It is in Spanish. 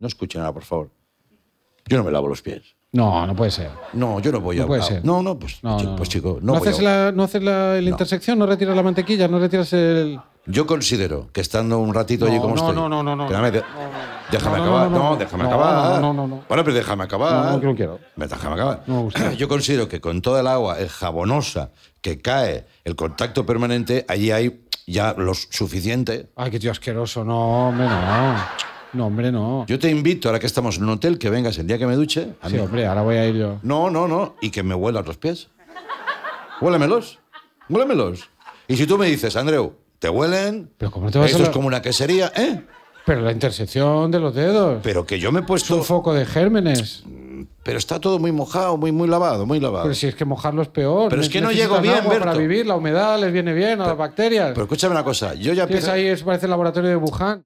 No escuche nada, por favor. Yo no me lavo los pies. No, no puede ser. No, yo no voy no a. Puede ser. No, no, pues, no, no, pues chico, no, voy haces a... la, no haces la, intersección, no retiras la mantequilla, no retiras el. Yo considero que estando un ratito allí como estoy. No, no, no, no. Déjame acabar. No, déjame acabar. No, no, no. Bueno, pero déjame acabar. No, no quiero. Déjame acabar. No me gusta. Yo considero que con toda el agua jabonosa que cae, el contacto permanente, allí hay ya lo suficiente. Ay, qué tío asqueroso. No, hombre, no. No, hombre, no. Yo te invito, ahora que estamos en un hotel, que vengas el día que me duche. sí, hombre, ahora voy a ir yo. No, no, no. Y que me huelan los pies. Huélemelos. Huélemelos. Y si tú me dices, Andreu, te huelen. Pero ¿cómo te vas Esto es como una quesería, ¿eh? Pero la intersección de los dedos. Pero que yo me he puesto. un foco de gérmenes. Pero está todo muy mojado, muy, muy lavado, muy lavado. Pero si es que mojarlo es peor. Pero es que no llego bien, Para vivir, la humedad les viene bien a las bacterias. Pero escúchame una cosa, yo ya pienso. ahí, es parece el laboratorio de Wuhan.